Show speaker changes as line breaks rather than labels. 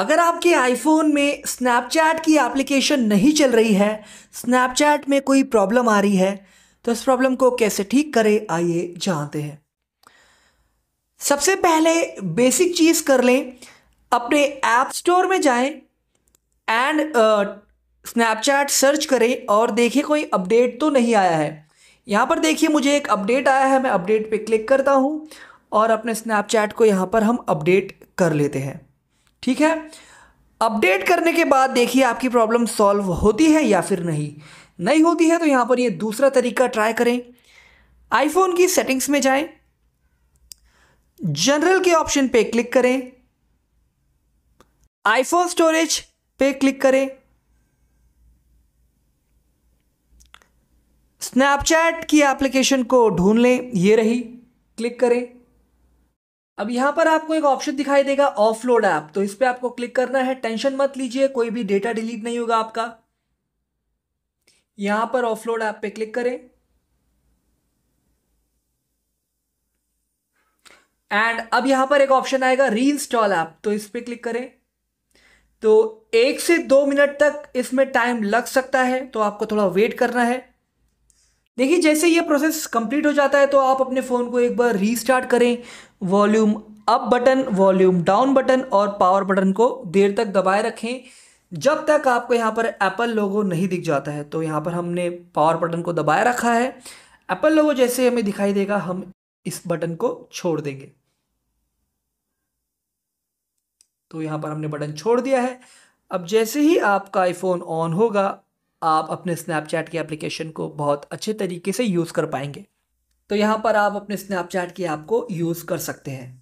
अगर आपके आईफोन में स्नैपचैट की एप्लीकेशन नहीं चल रही है स्नैपचैट में कोई प्रॉब्लम आ रही है तो इस प्रॉब्लम को कैसे ठीक करें आइए जानते हैं सबसे पहले बेसिक चीज़ कर लें अपने ऐप स्टोर में जाएं एंड स्नैपचैट सर्च करें और देखें कोई अपडेट तो नहीं आया है यहाँ पर देखिए मुझे एक अपडेट आया है मैं अपडेट पे क्लिक करता हूँ और अपने स्नैपचैट को यहाँ पर हम अपडेट कर लेते हैं ठीक है अपडेट करने के बाद देखिए आपकी प्रॉब्लम सॉल्व होती है या फिर नहीं नहीं होती है तो यहाँ पर ये दूसरा तरीका ट्राई करें आईफोन की सेटिंग्स में जाएं जनरल के ऑप्शन पे क्लिक करें आईफोन स्टोरेज पे क्लिक करें स्नैपचैट की एप्लीकेशन को ढूंढ लें ये रही क्लिक करें अब यहाँ पर आपको एक ऑप्शन दिखाई देगा ऑफलोड ऐप तो इस पर आपको क्लिक करना है टेंशन मत लीजिए कोई भी डेटा डिलीट नहीं होगा आपका यहां पर ऑफलोड ऐप पे क्लिक करें एंड अब यहां पर एक ऑप्शन आएगा री इंस्टॉल ऐप तो इस पर क्लिक करें तो एक से दो मिनट तक इसमें टाइम लग सकता है तो आपको थोड़ा वेट करना है देखिए जैसे ये प्रोसेस कंप्लीट हो जाता है तो आप अपने फ़ोन को एक बार रीस्टार्ट करें volume up button volume down button और पावर बटन को देर तक दबाए रखें जब तक आपको यहाँ पर एप्पल लोगो नहीं दिख जाता है तो यहाँ पर हमने पावर बटन को दबाए रखा है एप्पल लोगो जैसे हमें दिखाई देगा हम इस बटन को छोड़ देंगे तो यहाँ पर हमने बटन छोड़ दिया है अब जैसे ही आपका आईफोन ऑन होगा आप अपने स्नैपचैट की एप्लीकेशन को बहुत अच्छे तरीके से यूज़ कर पाएंगे तो यहाँ पर आप अपने स्नैपचैट की ऐप को यूज़ कर सकते हैं